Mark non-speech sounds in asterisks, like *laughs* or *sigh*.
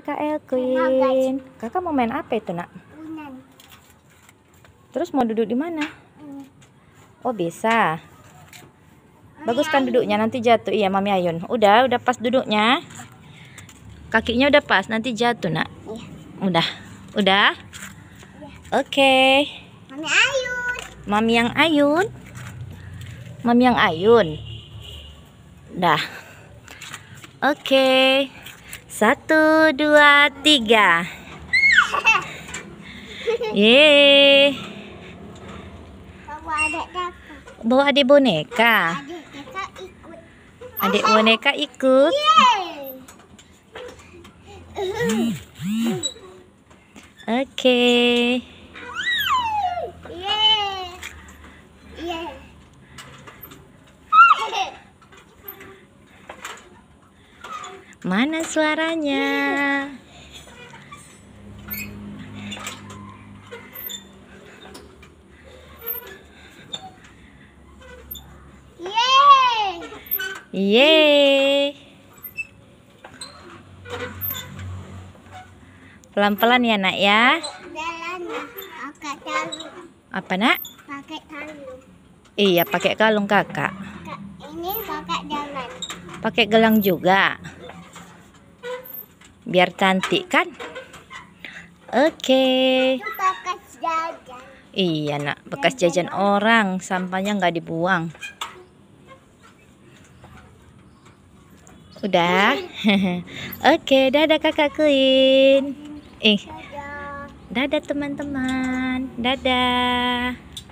kakak Elkin, Kakak mau main apa itu nak? Terus mau duduk di mana? Oh bisa. Bagus kan duduknya nanti jatuh. Iya Mami Ayun. Udah udah pas duduknya. Kakinya udah pas nanti jatuh nak. Iya. Udah udah. Iya. Oke. Okay. Mami Ayun. Mami yang Ayun. Mami yang Ayun. Dah. Oke. Okay. Satu, dua, tiga. *laughs* Yeay. Bawa adik boneka. Adik boneka ikut. Hmm. Oke. Okay. Mana suaranya? Yeay. Pelan-pelan ya, Nak ya. Apa, Nak? Pakai kalung. Iya, pakai kalung Kakak. Ini pakai jalan. Pakai gelang juga biar cantik kan oke okay. iya nak bekas jajan orang sampahnya nggak dibuang udah *laughs* oke okay, dadah kakak Queen eh dadah teman-teman dadah